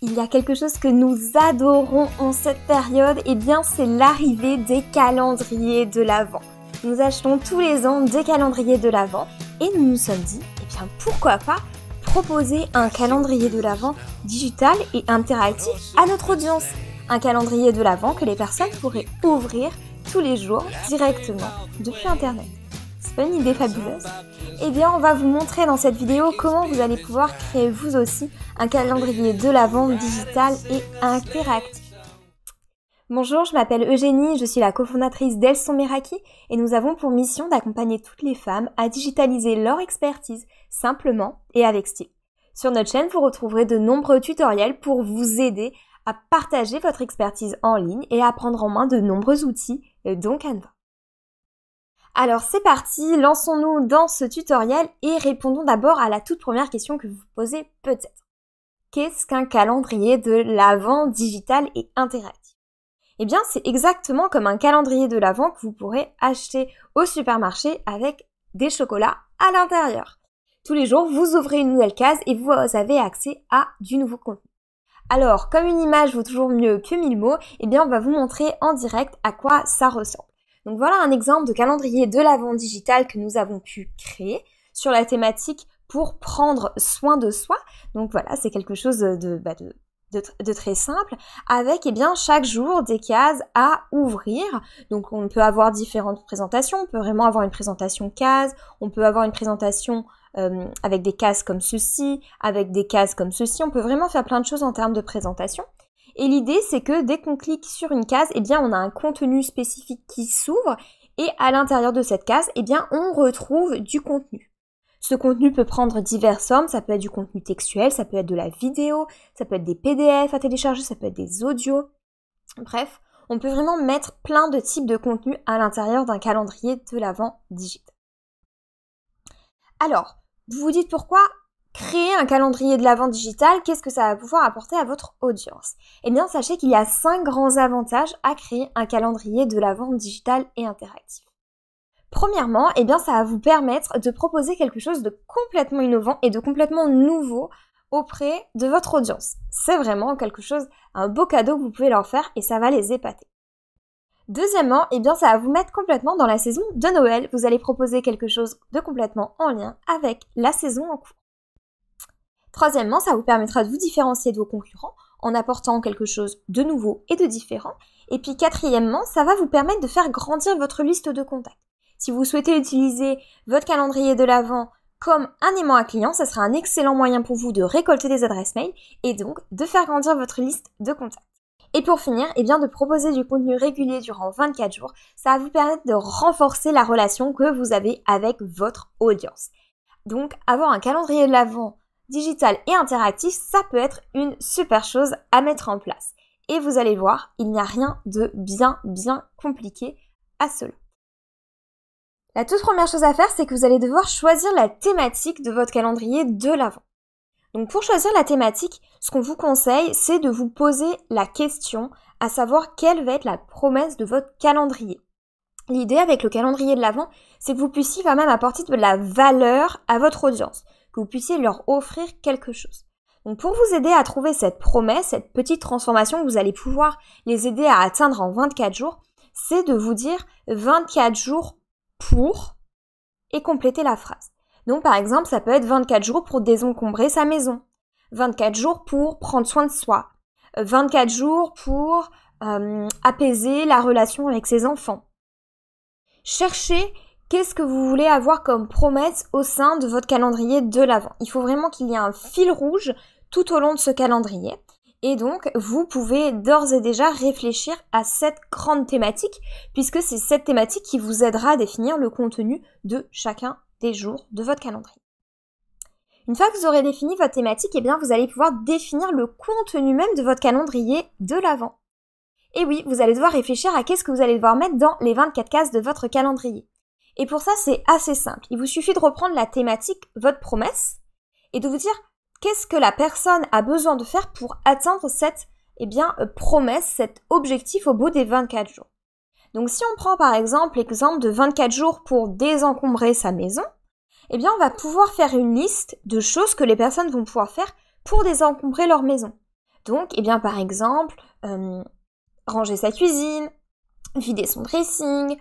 Il y a quelque chose que nous adorons en cette période, et eh bien c'est l'arrivée des calendriers de l'Avent. Nous achetons tous les ans des calendriers de l'Avent et nous nous sommes dit, et eh bien pourquoi pas proposer un calendrier de l'Avent digital et interactif à notre audience. Un calendrier de l'Avent que les personnes pourraient ouvrir tous les jours directement depuis Internet. C'est pas une idée fabuleuse Eh bien, on va vous montrer dans cette vidéo comment vous allez pouvoir créer vous aussi un calendrier de la vente digital et interactif. Bonjour, je m'appelle Eugénie, je suis la cofondatrice d'Elson Meraki et nous avons pour mission d'accompagner toutes les femmes à digitaliser leur expertise simplement et avec style. Sur notre chaîne, vous retrouverez de nombreux tutoriels pour vous aider à partager votre expertise en ligne et à prendre en main de nombreux outils, euh, dont Canva. Alors c'est parti, lançons-nous dans ce tutoriel et répondons d'abord à la toute première question que vous posez peut-être. Qu'est-ce qu'un calendrier de l'avant digital et interactif Eh bien c'est exactement comme un calendrier de l'avant que vous pourrez acheter au supermarché avec des chocolats à l'intérieur. Tous les jours, vous ouvrez une nouvelle case et vous avez accès à du nouveau contenu. Alors, comme une image vaut toujours mieux que mille mots, eh bien on va vous montrer en direct à quoi ça ressemble. Donc voilà un exemple de calendrier de l'avant digital que nous avons pu créer sur la thématique pour prendre soin de soi. Donc voilà, c'est quelque chose bah, de, très simple, avec eh bien chaque jour des cases à ouvrir. Donc on peut avoir différentes présentations, on peut vraiment avoir une présentation case, on peut avoir une présentation euh, avec des cases comme ceci, avec des cases comme ceci. On peut vraiment faire plein de choses en termes de présentation. Et l'idée, c'est que dès qu'on clique sur une case, eh bien, on a un contenu spécifique qui s'ouvre et à l'intérieur de cette case, eh bien, on retrouve du contenu. Ce contenu peut prendre diverses formes, ça peut être du contenu textuel, ça peut être de la vidéo, ça peut être des PDF à télécharger, ça peut être des audios. Bref, on peut vraiment mettre plein de types de contenus à l'intérieur d'un calendrier de l'avant digit. Alors, vous vous dites pourquoi Créer un calendrier de la vente digitale, qu'est-ce que ça va pouvoir apporter à votre audience Eh bien, sachez qu'il y a cinq grands avantages à créer un calendrier de la vente digitale et interactif. Premièrement, eh bien, ça va vous permettre de proposer quelque chose de complètement innovant et de complètement nouveau auprès de votre audience. C'est vraiment quelque chose, un beau cadeau que vous pouvez leur faire et ça va les épater. Deuxièmement, eh bien, ça va vous mettre complètement dans la saison de Noël. Vous allez proposer quelque chose de complètement en lien avec la saison en cours. Troisièmement, ça vous permettra de vous différencier de vos concurrents en apportant quelque chose de nouveau et de différent. Et puis quatrièmement, ça va vous permettre de faire grandir votre liste de contacts. Si vous souhaitez utiliser votre calendrier de l'avant comme un aimant à client, ça sera un excellent moyen pour vous de récolter des adresses mail et donc de faire grandir votre liste de contacts. Et pour finir, eh bien de proposer du contenu régulier durant 24 jours, ça va vous permettre de renforcer la relation que vous avez avec votre audience. Donc avoir un calendrier de l'avant digital et interactif, ça peut être une super chose à mettre en place. Et vous allez voir, il n'y a rien de bien, bien compliqué à cela. La toute première chose à faire, c'est que vous allez devoir choisir la thématique de votre calendrier de l'avant. Donc pour choisir la thématique, ce qu'on vous conseille, c'est de vous poser la question, à savoir quelle va être la promesse de votre calendrier. L'idée avec le calendrier de l'avant, c'est que vous puissiez quand même apporter de la valeur à votre audience vous puissiez leur offrir quelque chose. Donc pour vous aider à trouver cette promesse, cette petite transformation que vous allez pouvoir les aider à atteindre en 24 jours, c'est de vous dire 24 jours pour et compléter la phrase. Donc par exemple, ça peut être 24 jours pour désencombrer sa maison, 24 jours pour prendre soin de soi, 24 jours pour euh, apaiser la relation avec ses enfants. Cherchez qu'est-ce que vous voulez avoir comme promesse au sein de votre calendrier de l'avant Il faut vraiment qu'il y ait un fil rouge tout au long de ce calendrier. Et donc, vous pouvez d'ores et déjà réfléchir à cette grande thématique, puisque c'est cette thématique qui vous aidera à définir le contenu de chacun des jours de votre calendrier. Une fois que vous aurez défini votre thématique, eh bien, vous allez pouvoir définir le contenu même de votre calendrier de l'avant. Et oui, vous allez devoir réfléchir à qu'est-ce que vous allez devoir mettre dans les 24 cases de votre calendrier. Et pour ça, c'est assez simple. Il vous suffit de reprendre la thématique votre promesse et de vous dire qu'est-ce que la personne a besoin de faire pour atteindre cette eh bien, euh, promesse, cet objectif au bout des 24 jours. Donc si on prend par exemple l'exemple de 24 jours pour désencombrer sa maison, eh bien on va pouvoir faire une liste de choses que les personnes vont pouvoir faire pour désencombrer leur maison. Donc eh bien par exemple euh, ranger sa cuisine, vider son dressing,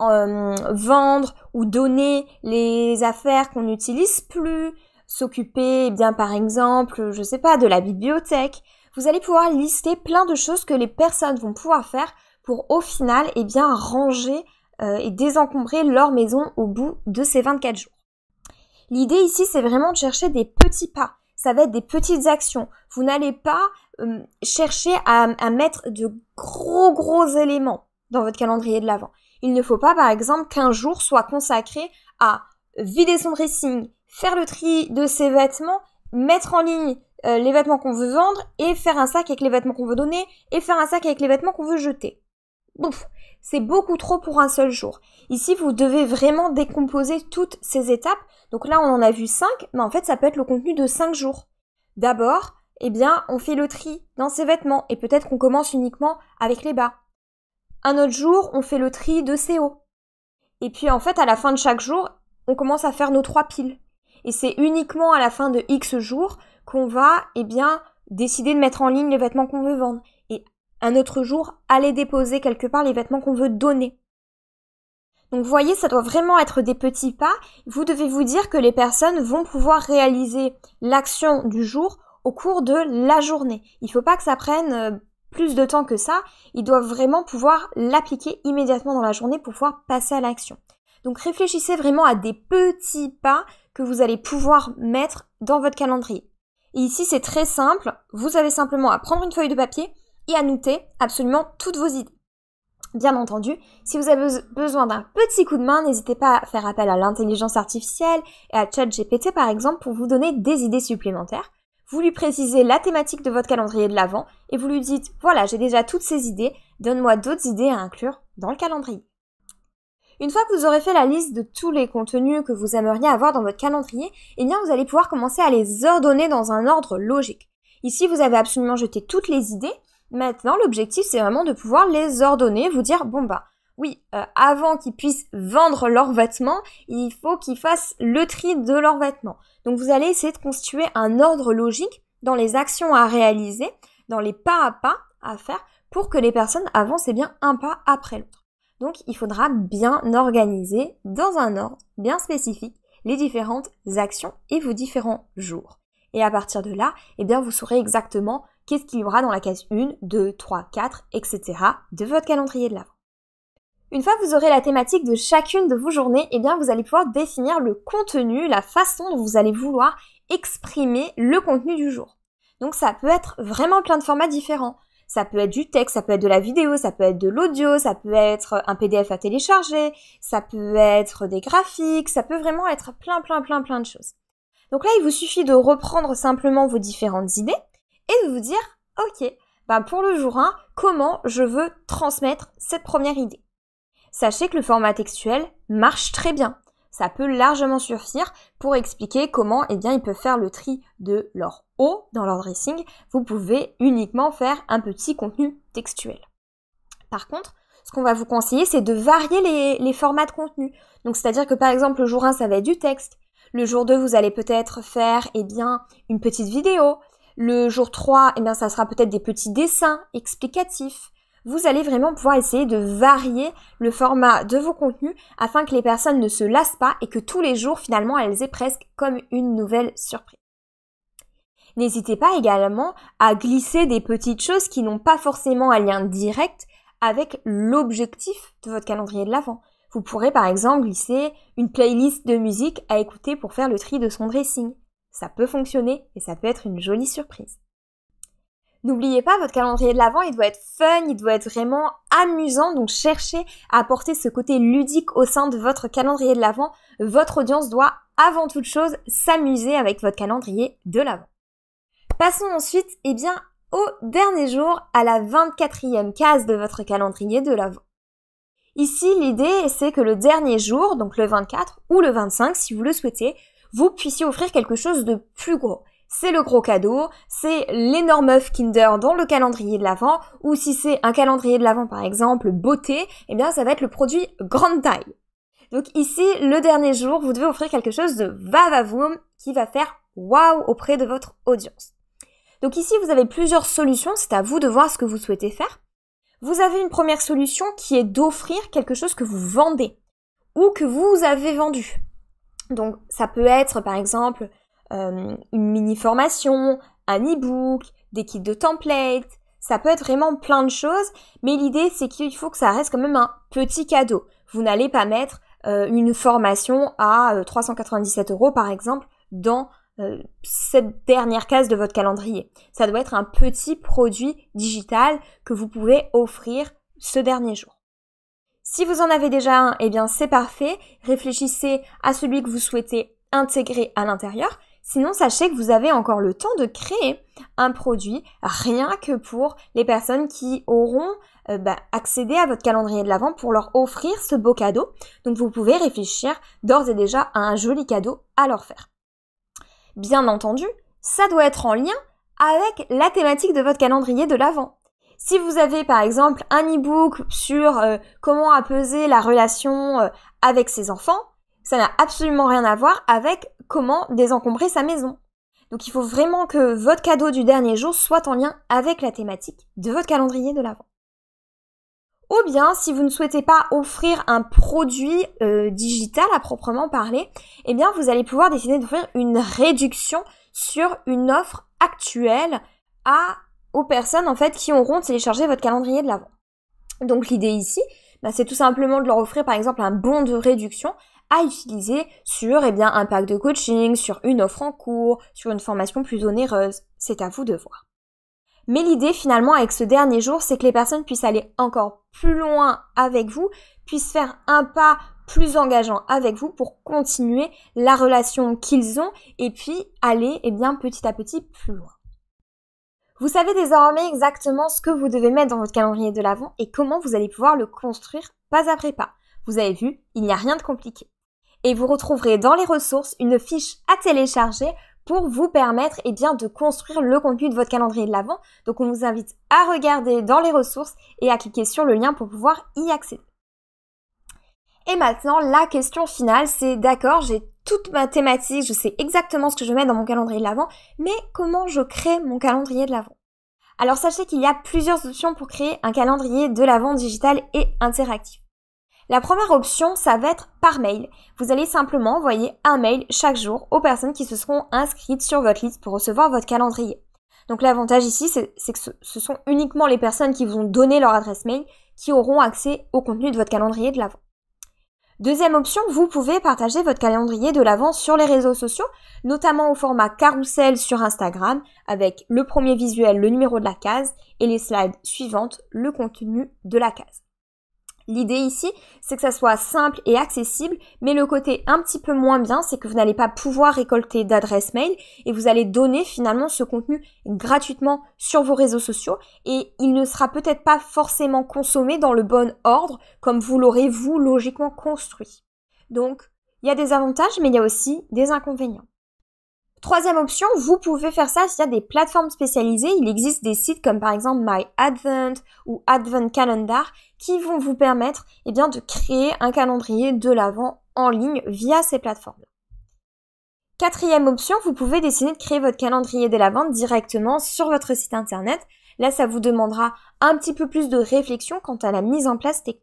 euh, vendre ou donner les affaires qu'on n'utilise plus, s'occuper, eh bien par exemple, je sais pas, de la bibliothèque. Vous allez pouvoir lister plein de choses que les personnes vont pouvoir faire pour au final, eh bien ranger euh, et désencombrer leur maison au bout de ces 24 jours. L'idée ici, c'est vraiment de chercher des petits pas. Ça va être des petites actions. Vous n'allez pas euh, chercher à, à mettre de gros gros éléments dans votre calendrier de l'avant. Il ne faut pas, par exemple, qu'un jour soit consacré à vider son dressing, faire le tri de ses vêtements, mettre en ligne euh, les vêtements qu'on veut vendre et faire un sac avec les vêtements qu'on veut donner et faire un sac avec les vêtements qu'on veut jeter. Bouf, c'est beaucoup trop pour un seul jour. Ici, vous devez vraiment décomposer toutes ces étapes. Donc là, on en a vu 5, mais en fait, ça peut être le contenu de 5 jours. D'abord, eh bien, on fait le tri dans ses vêtements et peut-être qu'on commence uniquement avec les bas. Un autre jour, on fait le tri de CO. Et puis en fait, à la fin de chaque jour, on commence à faire nos trois piles. Et c'est uniquement à la fin de X jours qu'on va, eh bien, décider de mettre en ligne les vêtements qu'on veut vendre. Et un autre jour, aller déposer quelque part les vêtements qu'on veut donner. Donc vous voyez, ça doit vraiment être des petits pas. Vous devez vous dire que les personnes vont pouvoir réaliser l'action du jour au cours de la journée. Il ne faut pas que ça prenne euh, plus de temps que ça, ils doivent vraiment pouvoir l'appliquer immédiatement dans la journée pour pouvoir passer à l'action. Donc réfléchissez vraiment à des petits pas que vous allez pouvoir mettre dans votre calendrier. ici, c'est très simple, vous avez simplement à prendre une feuille de papier et à noter absolument toutes vos idées. Bien entendu, si vous avez besoin d'un petit coup de main, n'hésitez pas à faire appel à l'intelligence artificielle et à ChatGPT par exemple pour vous donner des idées supplémentaires. Vous lui précisez la thématique de votre calendrier de l'avant et vous lui dites Voilà, j'ai déjà toutes ces idées, donne-moi d'autres idées à inclure dans le calendrier. Une fois que vous aurez fait la liste de tous les contenus que vous aimeriez avoir dans votre calendrier, eh bien vous allez pouvoir commencer à les ordonner dans un ordre logique. Ici, vous avez absolument jeté toutes les idées. Maintenant, l'objectif, c'est vraiment de pouvoir les ordonner, vous dire, bon bah, oui, euh, avant qu'ils puissent vendre leurs vêtements, il faut qu'ils fassent le tri de leurs vêtements. Donc vous allez essayer de constituer un ordre logique dans les actions à réaliser, dans les pas à pas à faire pour que les personnes avancent eh bien un pas après l'autre. Donc il faudra bien organiser dans un ordre bien spécifique les différentes actions et vos différents jours. Et à partir de là, eh bien vous saurez exactement qu'est-ce qu'il y aura dans la case 1, 2, 3, 4, etc. de votre calendrier de l'avant. Une fois que vous aurez la thématique de chacune de vos journées, eh bien vous allez pouvoir définir le contenu, la façon dont vous allez vouloir exprimer le contenu du jour. Donc ça peut être vraiment plein de formats différents. Ça peut être du texte, ça peut être de la vidéo, ça peut être de l'audio, ça peut être un PDF à télécharger, ça peut être des graphiques, ça peut vraiment être plein plein plein plein de choses. Donc là, il vous suffit de reprendre simplement vos différentes idées et de vous dire OK, bah pour le jour 1, comment je veux transmettre cette première idée Sachez que le format textuel marche très bien. Ça peut largement suffire pour expliquer comment eh bien, ils peuvent faire le tri de leur haut dans leur dressing. Vous pouvez uniquement faire un petit contenu textuel. Par contre, ce qu'on va vous conseiller, c'est de varier les, formats de contenu. Donc, c'est-à-dire que par exemple, le jour 1, ça va être du texte. Le jour 2, vous allez peut-être faire, eh bien, une petite vidéo. Le jour 3, eh bien, ça sera peut-être des petits dessins explicatifs vous allez vraiment pouvoir essayer de varier le format de vos contenus afin que les personnes ne se lassent pas et que tous les jours finalement elles aient presque comme une nouvelle surprise. N'hésitez pas également à glisser des petites choses qui n'ont pas forcément un lien direct avec l'objectif de votre calendrier de l'avant. Vous pourrez par exemple glisser une playlist de musique à écouter pour faire le tri de son dressing. Ça peut fonctionner et ça peut être une jolie surprise. N'oubliez pas, votre calendrier de l'Avent, il doit être fun, il doit être vraiment amusant, donc cherchez à apporter ce côté ludique au sein de votre calendrier de l'Avent. Votre audience doit avant toute chose s'amuser avec votre calendrier de l'Avent. Passons ensuite, eh bien, au dernier jour, à la 24e case de votre calendrier de l'Avent. Ici, l'idée, c'est que le dernier jour, donc le 24 ou le 25, si vous le souhaitez, vous puissiez offrir quelque chose de plus gros c'est le gros cadeau, c'est l'énorme œuf Kinder dans le calendrier de l'Avent, ou si c'est un calendrier de l'Avent par exemple beauté, eh bien ça va être le produit grande taille. Donc ici, le dernier jour, vous devez offrir quelque chose de vavavoom qui va faire waouh auprès de votre audience. Donc ici, vous avez plusieurs solutions, c'est à vous de voir ce que vous souhaitez faire. Vous avez une première solution qui est d'offrir quelque chose que vous vendez ou que vous avez vendu. Donc ça peut être par exemple euh, une mini formation, un ebook, des kits de templates. Ça peut être vraiment plein de choses, mais l'idée c'est qu'il faut que ça reste quand même un petit cadeau. Vous n'allez pas mettre euh, une formation à 397 euh, euros par exemple dans cette dernière case de votre calendrier. Ça doit être un petit produit digital que vous pouvez offrir ce dernier jour. Si vous en avez déjà un, eh bien c'est parfait. Réfléchissez à celui que vous souhaitez intégrer à l'intérieur Sinon, sachez que vous avez encore le temps de créer un produit rien que pour les personnes qui auront euh, bah, accédé à votre calendrier de l'Avent pour leur offrir ce beau cadeau. Donc vous pouvez réfléchir d'ores et déjà à un joli cadeau à leur faire. Bien entendu, ça doit être en lien avec la thématique de votre calendrier de l'Avent. Si vous avez par exemple un e-book sur euh, comment apaiser la relation euh, avec ses enfants, ça n'a absolument rien à voir avec comment désencombrer sa maison. Donc il faut vraiment que votre cadeau du dernier jour soit en lien avec la thématique de votre calendrier de l'Avent. Ou bien, si vous ne souhaitez pas offrir un produit euh, digital à proprement parler, eh bien, vous allez pouvoir décider d'offrir une réduction sur une offre actuelle à, aux personnes en fait qui auront téléchargé votre calendrier de l'Avent. Donc l'idée ici, bah, c'est tout simplement de leur offrir par exemple un bon de réduction à utiliser sur eh bien, un pack de coaching, sur une offre en cours, sur une formation plus onéreuse. C'est à vous de voir. Mais l'idée finalement avec ce dernier jour, c'est que les personnes puissent aller encore plus loin avec vous, puissent faire un pas plus engageant avec vous pour continuer la relation qu'ils ont et puis aller eh bien, petit à petit plus loin. Vous savez désormais exactement ce que vous devez mettre dans votre calendrier de l'avant et comment vous allez pouvoir le construire pas après pas. Vous avez vu, il n'y a rien de compliqué et vous retrouverez dans les ressources une fiche à télécharger pour vous permettre eh bien, de construire le contenu de votre calendrier de l'Avent. Donc on vous invite à regarder dans les ressources et à cliquer sur le lien pour pouvoir y accéder. Et maintenant, la question finale, c'est d'accord, j'ai toute ma thématique, je sais exactement ce que je mets dans mon calendrier de l'Avent, mais comment je crée mon calendrier de l'Avent Alors sachez qu'il y a plusieurs options pour créer un calendrier de l'Avent digital et interactif. La première option, ça va être par mail. Vous allez simplement envoyer un mail chaque jour aux personnes qui se seront inscrites sur votre liste pour recevoir votre calendrier. Donc l'avantage ici, c'est que ce, sont uniquement les personnes qui vous ont donné leur adresse mail qui auront accès au contenu de votre calendrier de l'avant. Deuxième option, vous pouvez partager votre calendrier de l'avant sur les réseaux sociaux, notamment au format carousel sur Instagram, avec le premier visuel, le numéro de la case, et les slides suivantes, le contenu de la case. L'idée ici, c'est que ça soit simple et accessible, mais le côté un petit peu moins bien, c'est que vous n'allez pas pouvoir récolter d'adresse mail et vous allez donner finalement ce contenu gratuitement sur vos réseaux sociaux et il ne sera peut-être pas forcément consommé dans le bon ordre comme vous l'aurez vous logiquement construit. Donc, il y a des avantages, mais il y a aussi des inconvénients. Troisième option, vous pouvez faire ça s'il y a des plateformes spécialisées. Il existe des sites comme par exemple My Advent ou Advent Calendar qui vont vous permettre eh bien, de créer un calendrier de l'avant en ligne via ces plateformes. Quatrième option, vous pouvez décider de créer votre calendrier de l'avant directement sur votre site internet. Là, ça vous demandera un petit peu plus de réflexion quant à la mise en place technique.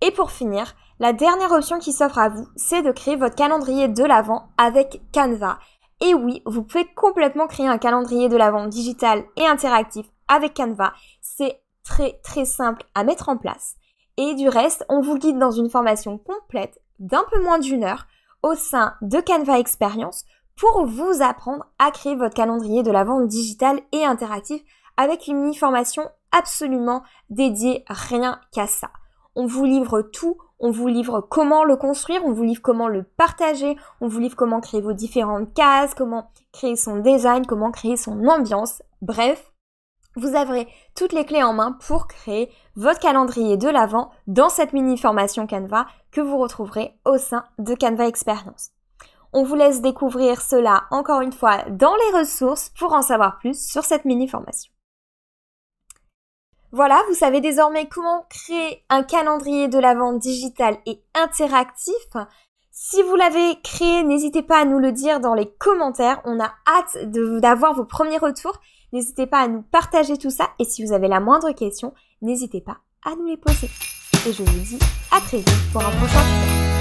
Et pour finir, la dernière option qui s'offre à vous, c'est de créer votre calendrier de l'avant avec Canva. Et oui, vous pouvez complètement créer un calendrier de la vente digital et interactif avec Canva. C'est très très simple à mettre en place. Et du reste, on vous guide dans une formation complète d'un peu moins d'une heure au sein de Canva Experience pour vous apprendre à créer votre calendrier de la vente digitale et interactif avec une mini-formation absolument dédiée rien qu'à ça on vous livre tout, on vous livre comment le construire, on vous livre comment le partager, on vous livre comment créer vos différentes cases, comment créer son design, comment créer son ambiance. Bref, vous aurez toutes les clés en main pour créer votre calendrier de l'avant dans cette mini formation Canva que vous retrouverez au sein de Canva Experience. On vous laisse découvrir cela encore une fois dans les ressources pour en savoir plus sur cette mini formation. Voilà, vous savez désormais comment créer un calendrier de la vente digital et interactif. Si vous l'avez créé, n'hésitez pas à nous le dire dans les commentaires. On a hâte d'avoir vos premiers retours. N'hésitez pas à nous partager tout ça. Et si vous avez la moindre question, n'hésitez pas à nous les poser. Et je vous dis à très vite pour un prochain